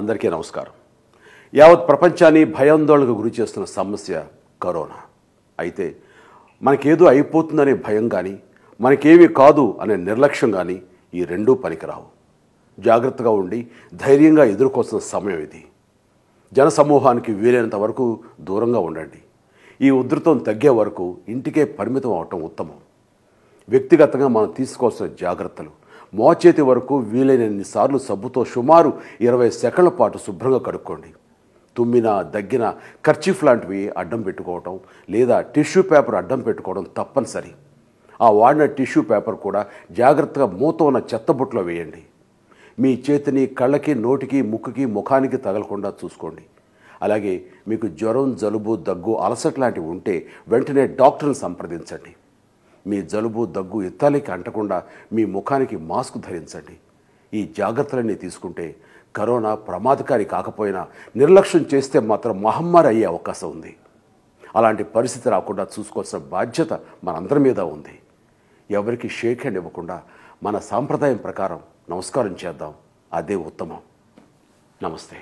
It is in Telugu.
అందరికీ నమస్కారం యావత్ ప్రపంచాన్ని భయాందోళనకు గురి చేస్తున్న సమస్య కరోనా అయితే మనకేదో అయిపోతుందనే భయం కానీ మనకేమీ కాదు అనే నిర్లక్ష్యం కానీ ఈ రెండూ పనికిరావు జాగ్రత్తగా ఉండి ధైర్యంగా ఎదుర్కోసిన సమయం ఇది జనసమూహానికి వీలైనంత వరకు దూరంగా ఉండండి ఈ ఉధృతం తగ్గే వరకు ఇంటికే పరిమితం అవటం ఉత్తమం వ్యక్తిగతంగా మనం తీసుకోవాల్సిన జాగ్రత్తలు మోచేతి వరకు వీలైనన్ని సార్లు సబ్బుతో సుమారు ఇరవై సెకండ్ల పాటు శుభ్రంగా కడుక్కోండి తుమ్మిన దగ్గిన ఖర్చీఫ్ లాంటివి అడ్డం పెట్టుకోవటం లేదా టిష్యూ పేపర్ అడ్డం పెట్టుకోవడం తప్పనిసరి ఆ వాడిన టిష్యూ పేపర్ కూడా జాగ్రత్తగా మూత ఉన్న చెత్తబుట్లో వేయండి మీ చేతిని కళ్ళకి నోటికి ముక్కుకి ముఖానికి తగలకుండా చూసుకోండి అలాగే మీకు జ్వరం జలుబు దగ్గు అలసట లాంటివి ఉంటే వెంటనే డాక్టర్ని సంప్రదించండి మీ జలుబు దగ్గు ఇత్తాలికి అంటకుండా మీ ముఖానికి మాస్క్ ధరించండి ఈ జాగ్రత్తలన్నీ తీసుకుంటే కరోనా ప్రమాదకారి కాకపోయినా నిర్లక్ష్యం చేస్తే మాత్రం మహమ్మారి అయ్యే అవకాశం ఉంది అలాంటి పరిస్థితి రాకుండా చూసుకోవాల్సిన బాధ్యత మనందరి మీద ఉంది ఎవరికి షేక్ హ్యాండ్ ఇవ్వకుండా మన సాంప్రదాయం ప్రకారం నమస్కారం చేద్దాం అదే ఉత్తమం నమస్తే